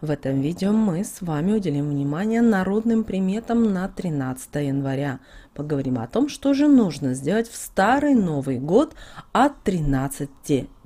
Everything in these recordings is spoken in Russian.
В этом видео мы с вами уделим внимание народным приметам на 13 января. Поговорим о том, что же нужно сделать в старый Новый год от 13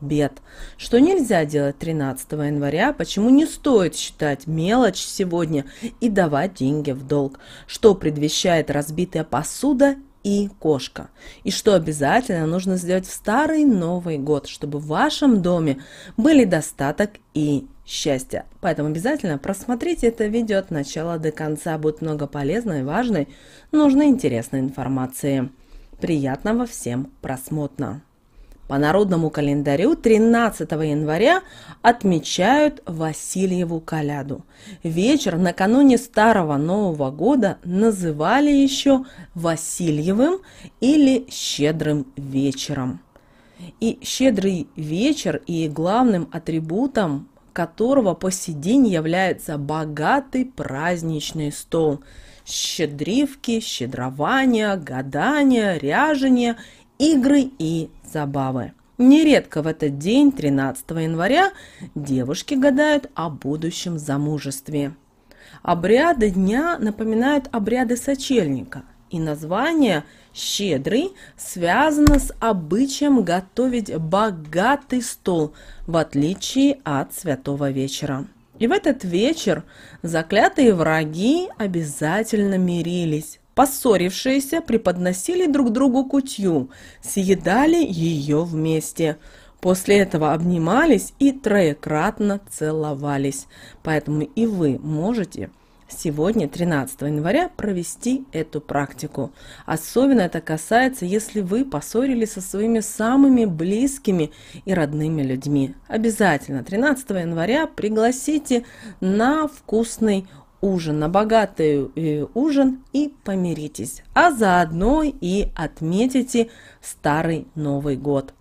бед. Что нельзя делать 13 января, почему не стоит считать мелочь сегодня и давать деньги в долг. Что предвещает разбитая посуда и кошка. И что обязательно нужно сделать в старый Новый год, чтобы в вашем доме были достаток и счастье. Поэтому обязательно просмотрите это видео от начала до конца. Будет много полезной, важной, нужной, интересной информации. Приятного всем просмотра! По народному календарю 13 января отмечают Васильеву Коляду. Вечер накануне Старого Нового года называли еще Васильевым или Щедрым вечером. И Щедрый вечер и главным атрибутом которого по сей день является богатый праздничный стол. Щедривки, щедрования, гадания, ряжения, игры и забавы. Нередко в этот день, 13 января, девушки гадают о будущем замужестве. Обряды дня напоминают обряды сочельника, и название «щедрый» связано с обычаем готовить богатый стол, в отличие от святого вечера. И в этот вечер заклятые враги обязательно мирились, Поссорившиеся преподносили друг другу кутью, съедали ее вместе. После этого обнимались и троекратно целовались. Поэтому и вы можете сегодня, 13 января, провести эту практику. Особенно это касается, если вы поссорились со своими самыми близкими и родными людьми. Обязательно 13 января пригласите на вкусный ужин, на богатый э, ужин и помиритесь, а заодно и отметите Старый Новый год.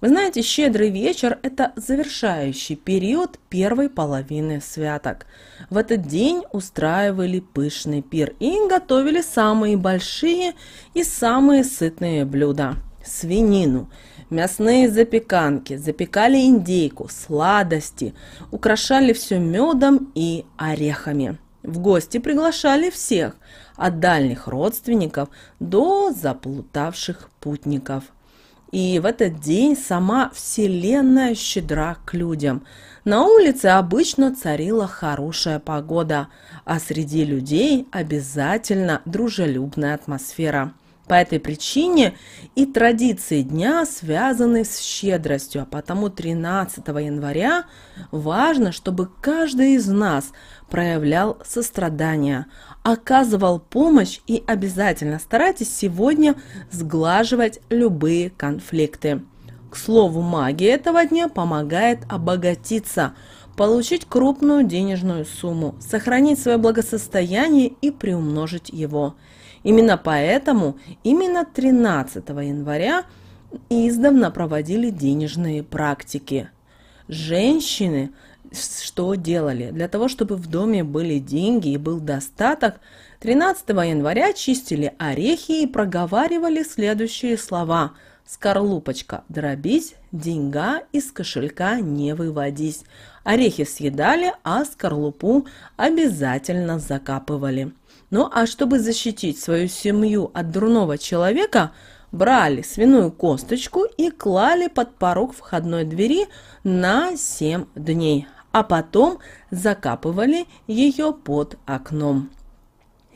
Вы знаете, щедрый вечер – это завершающий период первой половины святок. В этот день устраивали пышный пир и готовили самые большие и самые сытные блюда – свинину, мясные запеканки, запекали индейку, сладости, украшали все медом и орехами – в гости приглашали всех, от дальних родственников до заплутавших путников. И в этот день сама Вселенная щедра к людям. На улице обычно царила хорошая погода, а среди людей обязательно дружелюбная атмосфера – по этой причине и традиции дня связаны с щедростью, а потому 13 января важно, чтобы каждый из нас проявлял сострадание, оказывал помощь и обязательно старайтесь сегодня сглаживать любые конфликты. К слову, магия этого дня помогает обогатиться, получить крупную денежную сумму, сохранить свое благосостояние и приумножить его – Именно поэтому именно 13 января издавна проводили денежные практики. Женщины что делали? Для того, чтобы в доме были деньги и был достаток, 13 января чистили орехи и проговаривали следующие слова – Скорлупочка дробись, деньга из кошелька не выводись. Орехи съедали, а скорлупу обязательно закапывали. Ну а чтобы защитить свою семью от дурного человека, брали свиную косточку и клали под порог входной двери на 7 дней, а потом закапывали ее под окном.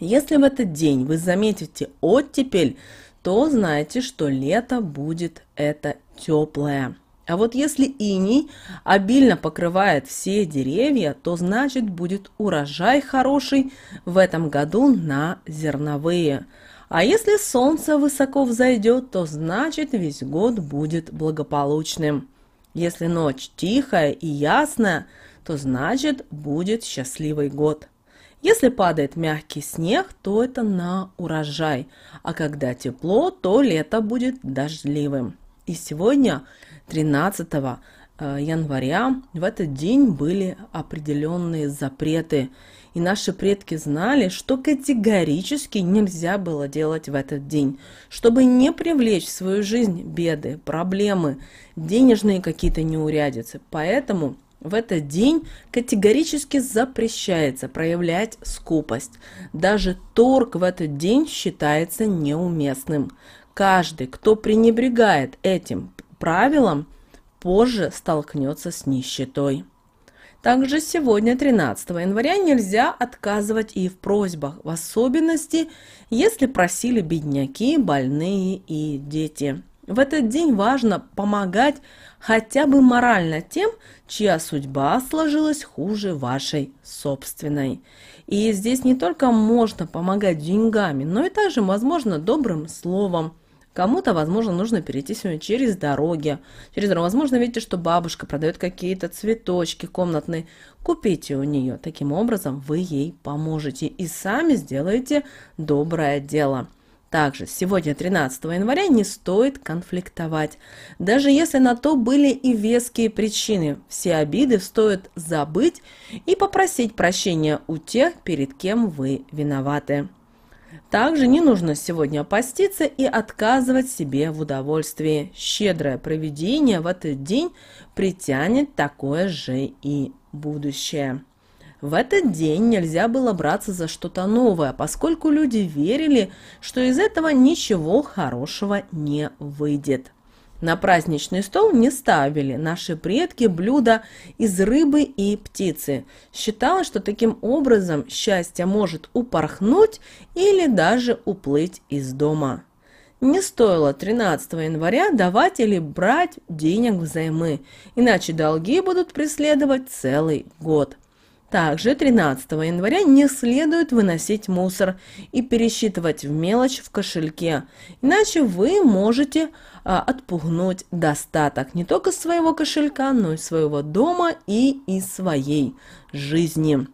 Если в этот день вы заметите оттепель, то знайте, что лето будет это теплое. А вот если иней обильно покрывает все деревья, то значит будет урожай хороший в этом году на зерновые. А если солнце высоко взойдет, то значит весь год будет благополучным. Если ночь тихая и ясная, то значит будет счастливый год. Если падает мягкий снег, то это на урожай, а когда тепло, то лето будет дождливым. И сегодня 13 э, января. В этот день были определенные запреты. И наши предки знали, что категорически нельзя было делать в этот день, чтобы не привлечь в свою жизнь беды, проблемы, денежные какие-то неурядицы. Поэтому в этот день категорически запрещается проявлять скупость. Даже торг в этот день считается неуместным. Каждый, кто пренебрегает этим, правилам, позже столкнется с нищетой. Также сегодня, 13 января, нельзя отказывать и в просьбах, в особенности, если просили бедняки, больные и дети. В этот день важно помогать хотя бы морально тем, чья судьба сложилась хуже вашей собственной. И здесь не только можно помогать деньгами, но и также, возможно, добрым словом – Кому-то, возможно, нужно перейти сегодня через дороги. Через дорогу. Возможно, видите, что бабушка продает какие-то цветочки комнатные. Купите у нее. Таким образом, вы ей поможете и сами сделаете доброе дело. Также сегодня, 13 января, не стоит конфликтовать. Даже если на то были и веские причины, все обиды стоит забыть и попросить прощения у тех, перед кем вы виноваты. Также не нужно сегодня поститься и отказывать себе в удовольствии. Щедрое проведение в этот день притянет такое же и будущее. В этот день нельзя было браться за что-то новое, поскольку люди верили, что из этого ничего хорошего не выйдет. На праздничный стол не ставили наши предки блюда из рыбы и птицы. Считалось, что таким образом счастье может упорхнуть или даже уплыть из дома. Не стоило 13 января давать или брать денег взаймы, иначе долги будут преследовать целый год. Также 13 января не следует выносить мусор и пересчитывать в мелочь в кошельке, иначе вы можете а, отпугнуть достаток не только своего кошелька, но и своего дома и из своей жизни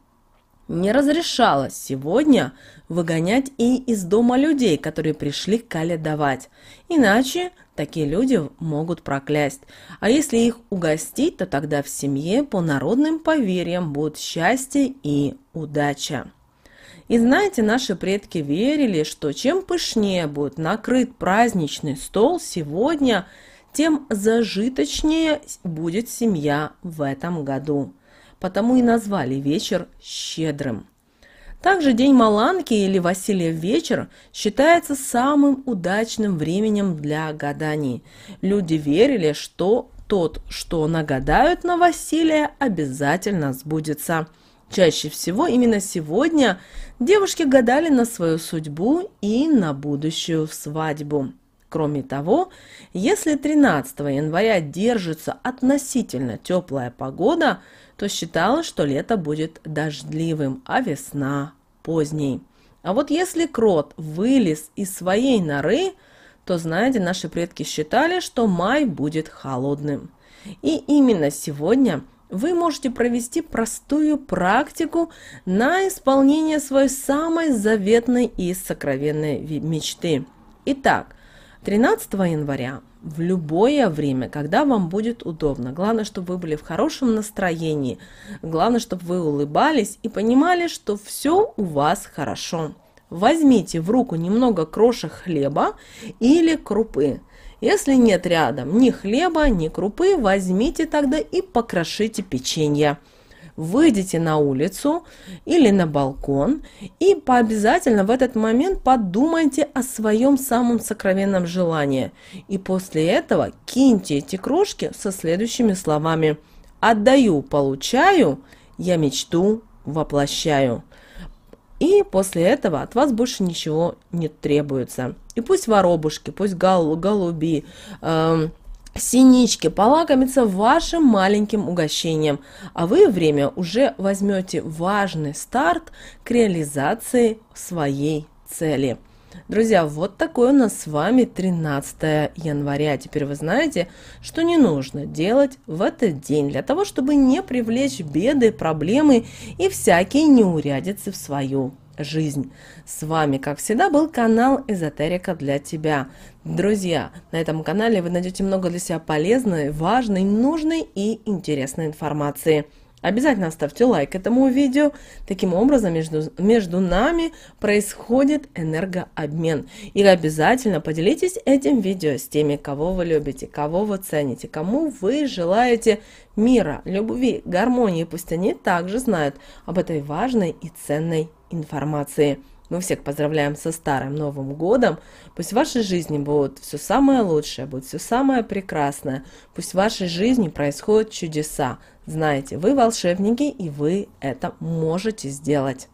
не разрешалось сегодня выгонять и из дома людей, которые пришли Кале давать. Иначе такие люди могут проклясть. А если их угостить, то тогда в семье по народным поверьям будут счастье и удача. И знаете, наши предки верили, что чем пышнее будет накрыт праздничный стол сегодня, тем зажиточнее будет семья в этом году потому и назвали вечер «щедрым». Также День Маланки или Василия вечер считается самым удачным временем для гаданий. Люди верили, что тот, что нагадают на Василия, обязательно сбудется. Чаще всего именно сегодня девушки гадали на свою судьбу и на будущую свадьбу. Кроме того, если 13 января держится относительно теплая погода, то считала, что лето будет дождливым, а весна поздней. А вот если крот вылез из своей норы, то, знаете, наши предки считали, что май будет холодным. И именно сегодня вы можете провести простую практику на исполнение своей самой заветной и сокровенной мечты. Итак, 13 января в любое время, когда вам будет удобно. Главное, чтобы вы были в хорошем настроении. Главное, чтобы вы улыбались и понимали, что все у вас хорошо. Возьмите в руку немного крошек хлеба или крупы. Если нет рядом ни хлеба, ни крупы, возьмите тогда и покрошите печенье выйдите на улицу или на балкон и пообязательно в этот момент подумайте о своем самом сокровенном желании. И после этого киньте эти кружки со следующими словами. Отдаю, получаю, я мечту воплощаю. И после этого от вас больше ничего не требуется. И пусть воробушки, пусть гол голуби, э синички полакомятся вашим маленьким угощением, а вы время уже возьмете важный старт к реализации своей цели. Друзья, вот такое у нас с вами 13 января. Теперь вы знаете, что не нужно делать в этот день для того, чтобы не привлечь беды, проблемы и всякие неурядицы в свою жизнь. С вами, как всегда, был канал Эзотерика для тебя. Друзья, на этом канале вы найдете много для себя полезной, важной, нужной и интересной информации. Обязательно ставьте лайк этому видео. Таким образом, между, между нами происходит энергообмен. И обязательно поделитесь этим видео с теми, кого вы любите, кого вы цените, кому вы желаете мира, любви, гармонии. Пусть они также знают об этой важной и ценной информации. Мы всех поздравляем со Старым Новым Годом. Пусть в вашей жизни будет все самое лучшее, будет все самое прекрасное. Пусть в вашей жизни происходят чудеса. Знаете, вы волшебники, и вы это можете сделать.